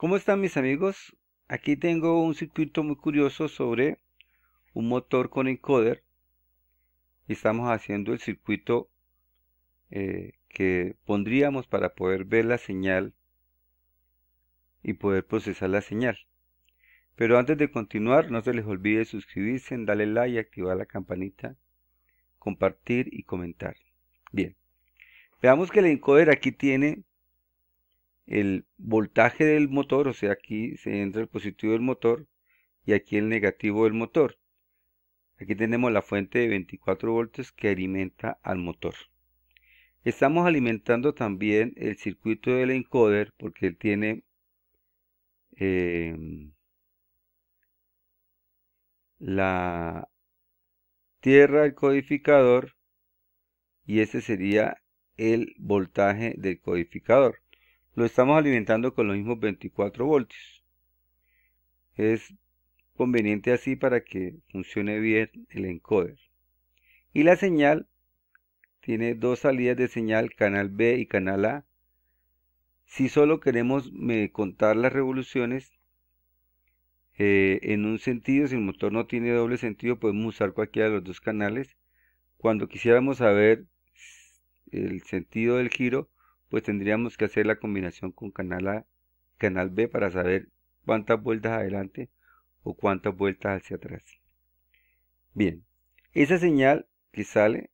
¿Cómo están mis amigos? Aquí tengo un circuito muy curioso sobre un motor con encoder estamos haciendo el circuito eh, que pondríamos para poder ver la señal y poder procesar la señal. Pero antes de continuar, no se les olvide suscribirse, darle like y activar la campanita, compartir y comentar. Bien, veamos que el encoder aquí tiene el voltaje del motor, o sea, aquí se entra el positivo del motor y aquí el negativo del motor. Aquí tenemos la fuente de 24 voltios que alimenta al motor. Estamos alimentando también el circuito del encoder porque él tiene eh, la tierra del codificador y ese sería el voltaje del codificador lo estamos alimentando con los mismos 24 voltios. Es conveniente así para que funcione bien el encoder. Y la señal tiene dos salidas de señal, canal B y canal A. Si solo queremos contar las revoluciones eh, en un sentido, si el motor no tiene doble sentido, podemos usar cualquiera de los dos canales. Cuando quisiéramos saber el sentido del giro, pues tendríamos que hacer la combinación con canal A canal B para saber cuántas vueltas adelante o cuántas vueltas hacia atrás. Bien, esa señal que sale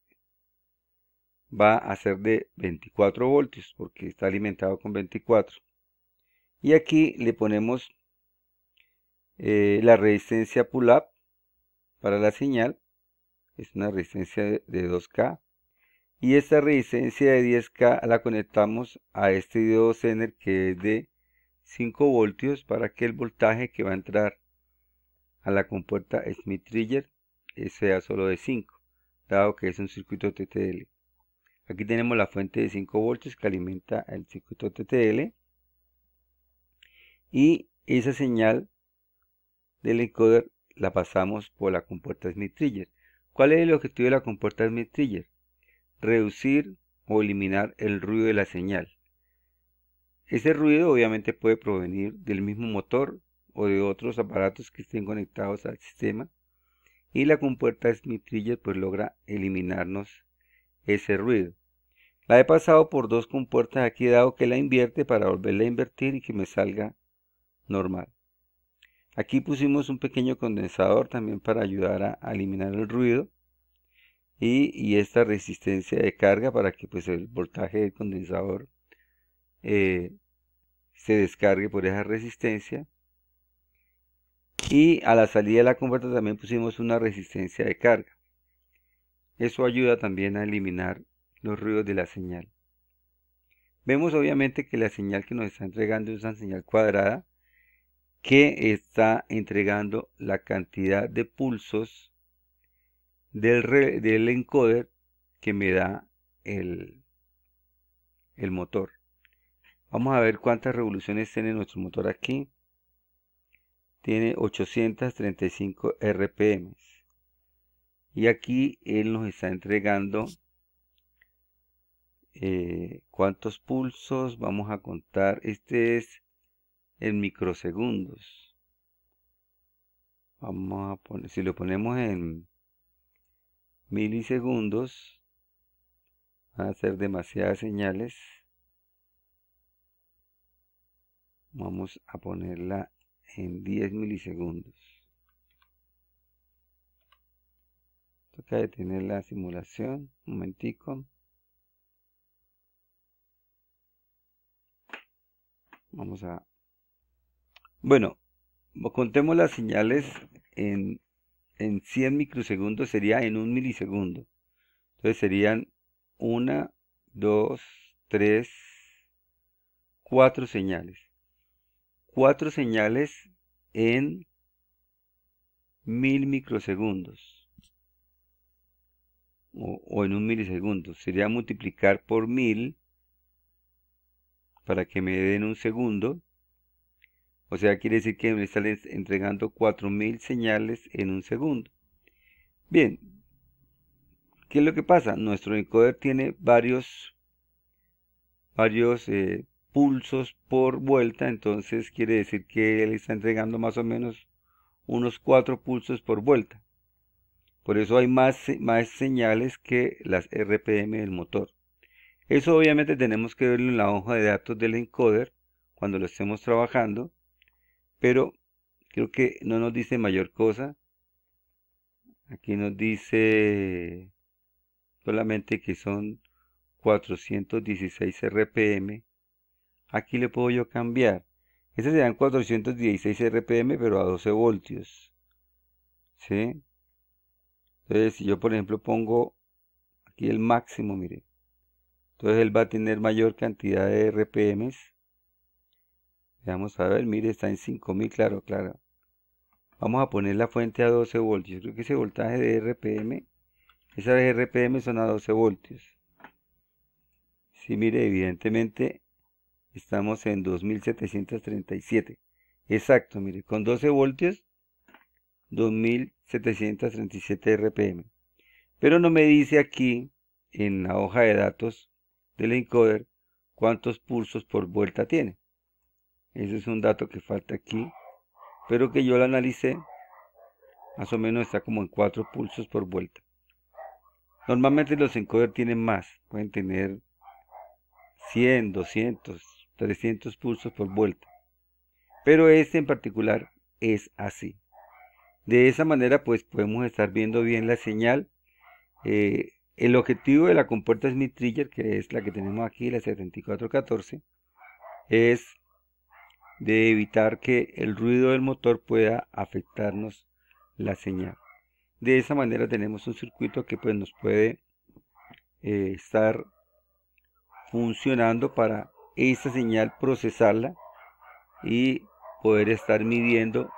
va a ser de 24 voltios porque está alimentado con 24. Y aquí le ponemos eh, la resistencia pull-up para la señal. Es una resistencia de 2K y esta resistencia de 10K la conectamos a este diodo Zener que es de 5 voltios para que el voltaje que va a entrar a la compuerta Smith Trigger eh, sea solo de 5 dado que es un circuito TTL aquí tenemos la fuente de 5 voltios que alimenta el circuito TTL y esa señal del encoder la pasamos por la compuerta Smith Trigger ¿cuál es el objetivo de la compuerta Smith Trigger? reducir o eliminar el ruido de la señal. Ese ruido obviamente puede provenir del mismo motor o de otros aparatos que estén conectados al sistema y la compuerta es Smith-Trigger pues logra eliminarnos ese ruido. La he pasado por dos compuertas aquí dado que la invierte para volverla a invertir y que me salga normal. Aquí pusimos un pequeño condensador también para ayudar a, eliminar el ruido y, esta resistencia de carga para que pues el voltaje del condensador eh, se descargue por esa resistencia y a la salida de la conversa también pusimos una resistencia de carga eso ayuda también a eliminar los ruidos de la señal vemos obviamente que la señal que nos está entregando es una señal cuadrada que está entregando la cantidad de pulsos del, encoder que me da el, el motor. Vamos a ver cuántas revoluciones tiene nuestro motor aquí. Tiene 835 RPM. Y aquí él nos está entregando eh, cuántos pulsos. Vamos a contar. Este es en microsegundos. Vamos a poner, si lo ponemos en milisegundos. Van a ser demasiadas señales. Vamos a ponerla en 10 milisegundos. Toca detener la simulación. Un momentico. Vamos a... Bueno, contemos las señales en en 100 microsegundos sería en un milisegundo. Entonces serían 1, 2, 3, 4 señales. 4 señales en 1000 microsegundos. O, o, en un milisegundo. Sería multiplicar por 1000 para que me den un segundo. O sea, quiere decir que me está entregando 4000 señales en un segundo. Bien, ¿qué es lo que pasa? Nuestro encoder tiene varios, varios eh, pulsos por vuelta, entonces quiere decir que él está entregando más o menos unos 4 pulsos por vuelta. Por eso hay más, más señales que las RPM del motor. Eso obviamente tenemos que verlo en la hoja de datos del encoder cuando lo estemos trabajando pero creo que no nos dice mayor cosa. Aquí nos dice solamente que son 416 RPM. Aquí le puedo yo cambiar. Estos serán 416 RPM, pero a 12 voltios. ¿Sí? Entonces, si yo por ejemplo pongo aquí el máximo, mire. Entonces él va a tener mayor cantidad de RPMs. Vamos a ver, mire, está en 5000, claro, claro. Vamos a poner la fuente a 12 voltios. Creo que ese voltaje de RPM, esa vez RPM son a 12 voltios. Si sí, mire, evidentemente estamos en 2737. Exacto, mire, con 12 voltios, 2737 RPM. Pero no me dice aquí, en la hoja de datos del encoder, cuántos pulsos por vuelta tiene. Ese es un dato que falta aquí, pero que yo lo analicé. Más o menos está como en 4 pulsos por vuelta. Normalmente los encoders tienen más, pueden tener 100, 200, 300 pulsos por vuelta. Pero este en particular es así. De esa manera pues podemos estar viendo bien la señal. Eh, el objetivo de la compuerta Smith Trigger, que es la que tenemos aquí, la 7414, es de evitar que el ruido del motor pueda afectarnos la señal. De esa manera tenemos un circuito que pues, nos puede eh, estar funcionando para esa señal procesarla y poder estar midiendo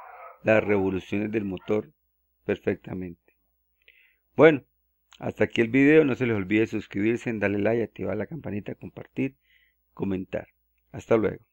las revoluciones del motor perfectamente. Bueno, hasta aquí el video. No se les olvide suscribirse, darle like, activar la campanita, compartir, comentar. Hasta luego.